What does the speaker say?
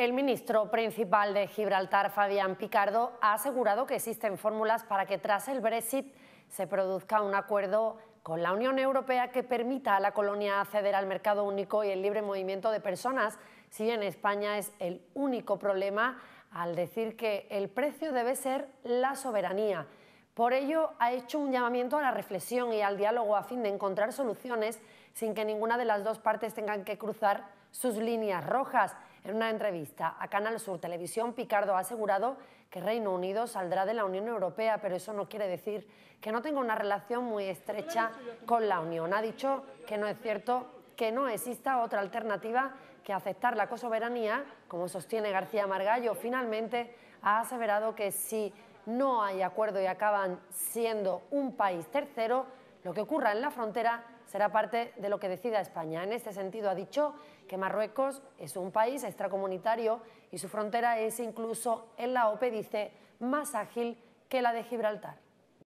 El ministro principal de Gibraltar, Fabián Picardo, ha asegurado que existen fórmulas para que tras el Brexit se produzca un acuerdo con la Unión Europea que permita a la colonia acceder al mercado único y el libre movimiento de personas, si bien España es el único problema al decir que el precio debe ser la soberanía. Por ello, ha hecho un llamamiento a la reflexión y al diálogo a fin de encontrar soluciones sin que ninguna de las dos partes tengan que cruzar sus líneas rojas. En una entrevista a Canal Sur Televisión, Picardo ha asegurado que Reino Unido saldrá de la Unión Europea, pero eso no quiere decir que no tenga una relación muy estrecha con la Unión. Ha dicho que no es cierto que no exista otra alternativa que aceptar la cosoberanía, como sostiene García Margallo. Finalmente, ha aseverado que si no hay acuerdo y acaban siendo un país tercero, lo que ocurra en la frontera será parte de lo que decida España. En este sentido, ha dicho que Marruecos es un país extracomunitario y su frontera es incluso en la OPE, dice, más ágil que la de Gibraltar.